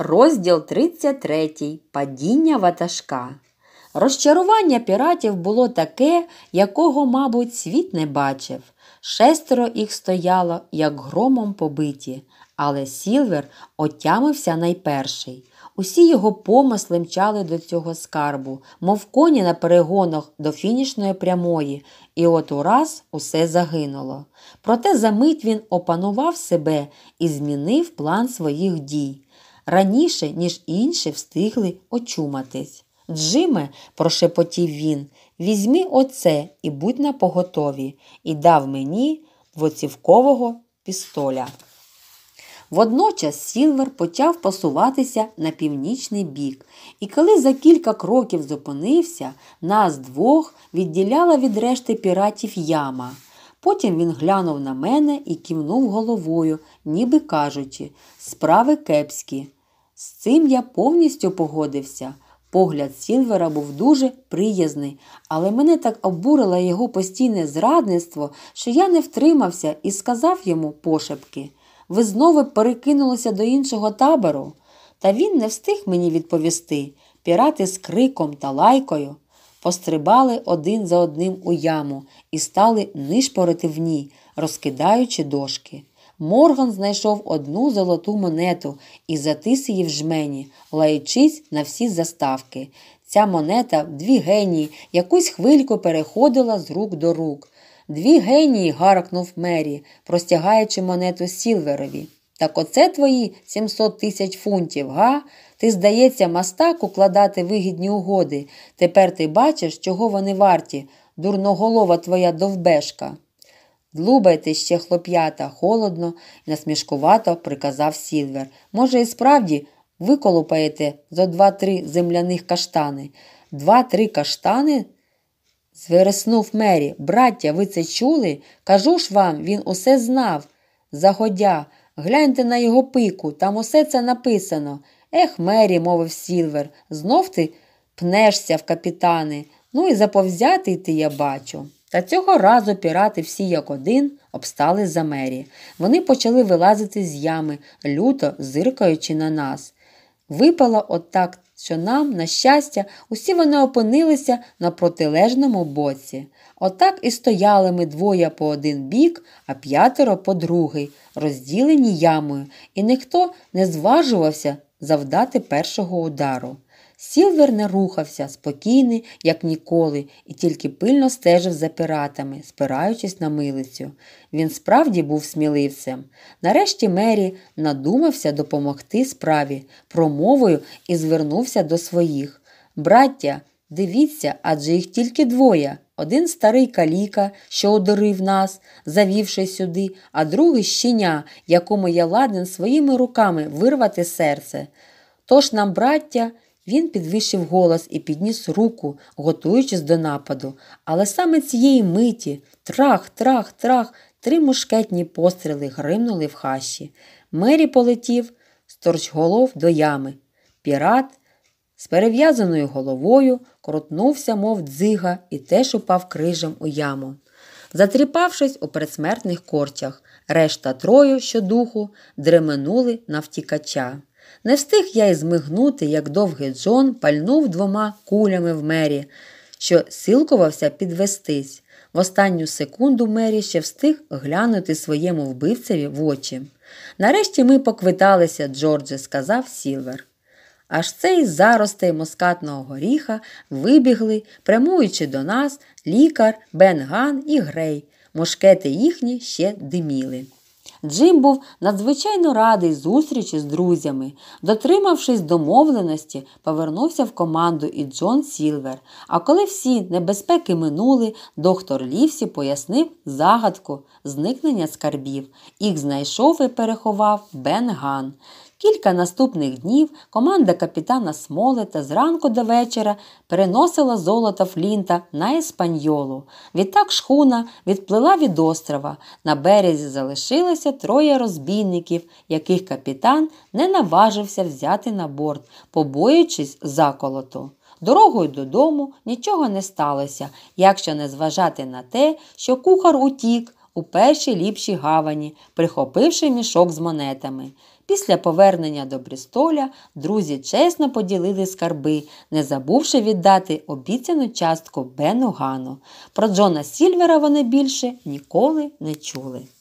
Розділ 33. Падіння ватажка. Розчарування піратів було таке, якого, мабуть, світ не бачив. Шестеро їх стояло, як громом побиті, але Сілвер отямився найперший. Усі його помисли мчали до цього скарбу, мов коні на перегонах до фінішної прямої, і от ураз усе загинуло. Проте за мить він опанував себе і змінив план своїх дій раніше, ніж інші встигли очуматись. Джиме, прошепотів він, візьми оце і будь на поготові, і дав мені двоцівкового пістоля. Водночас Сілвер почав посуватися на північний бік, і коли за кілька кроків зупинився, нас двох відділяла від решти піратів яма. Потім він глянув на мене і кивнув головою, ніби кажучи, справи кепські. З цим я повністю погодився. Погляд Сільвера був дуже приязний, але мене так обурило його постійне зрадництво, що я не втримався і сказав йому пошепки. Ви знову перекинулися до іншого табору. Та він не встиг мені відповісти. Пірати з криком та лайкою пострибали один за одним у яму і стали нишпорити в ній, розкидаючи дошки. Морган знайшов одну золоту монету і затис її в жмені, лаючись на всі заставки. Ця монета дві генії, якусь хвильку переходила з рук до рук. Дві генії. гаркнув Мері, простягаючи монету Сілверові. Так оце твої 700 тисяч фунтів, га? Ти, здається, мастак укладати вигідні угоди. Тепер ти бачиш, чого вони варті, дурноголова твоя довбешка. Длубайте ще хлоп'ята, холодно і насмішкувато приказав Сільвер. Може, і справді виколупаєте зо два-три земляних каштани. Два-три каштани? Звереснув Мері. Браття, ви це чули? Кажу ж вам, він усе знав. Загодя, гляньте на його пику, там усе це написано. Ех, Мері, мовив Сільвер, знов ти пнешся в капітани. Ну і заповзятий ти я бачу. Та цього разу пірати всі як один обстали за мері. Вони почали вилазити з ями, люто зиркаючи на нас. Випало отак, що нам, на щастя, усі вони опинилися на протилежному боці. Отак і стояли ми двоє по один бік, а п'ятеро по другий, розділені ямою, і ніхто не зважувався завдати першого удару. Сілвер не рухався, спокійний, як ніколи, і тільки пильно стежив за піратами, спираючись на милицю. Він справді був сміливцем. Нарешті Мері надумався допомогти справі промовою і звернувся до своїх. Браття, дивіться, адже їх тільки двоє. Один старий каліка, що одурив нас, завівши сюди, а другий щеня, якому я ладен своїми руками вирвати серце. Тож нам, браття, він підвищив голос і підніс руку, готуючись до нападу. Але саме цієї миті трах, трах, трах, три мушкетні постріли гримнули в хащі. Мері полетів сторчголов до ями. Пірат з перев'язаною головою крутнувся, мов дзига, і теж упав крижем у яму. Затріпавшись у передсмертних корчах, решта трою, що духу, дременули на втікача. Не встиг я й змигнути, як довгий Джон пальнув двома кулями в мері, що силкувався підвестись. В останню секунду Мері ще встиг глянути своєму вбивцеві в очі. Нарешті ми поквиталися, Джордже, сказав Сілвер. Аж цей заростей москатного горіха вибігли, прямуючи до нас, лікар, Бен Ган і Грей. Мушкети їхні ще диміли. Джим був надзвичайно радий зустрічі з друзями. Дотримавшись домовленості, повернувся в команду і Джон Сілвер. А коли всі небезпеки минули, доктор Лівсі пояснив загадку зникнення скарбів. Їх знайшов і переховав Бен Ган. Кілька наступних днів команда капітана Смолета зранку до вечора переносила золото Флінта на еспаньолу. Відтак шхуна відплила від острова. На березі залишилося троє розбійників, яких капітан не наважився взяти на борт, побоюючись заколоту. Дорогою додому нічого не сталося, якщо не зважати на те, що кухар утік, у першій ліпшій гавані, прихопивши мішок з монетами. Після повернення до Брістоля друзі чесно поділили скарби, не забувши віддати обіцяну частку Бену Гану. Про Джона Сільвера вони більше ніколи не чули.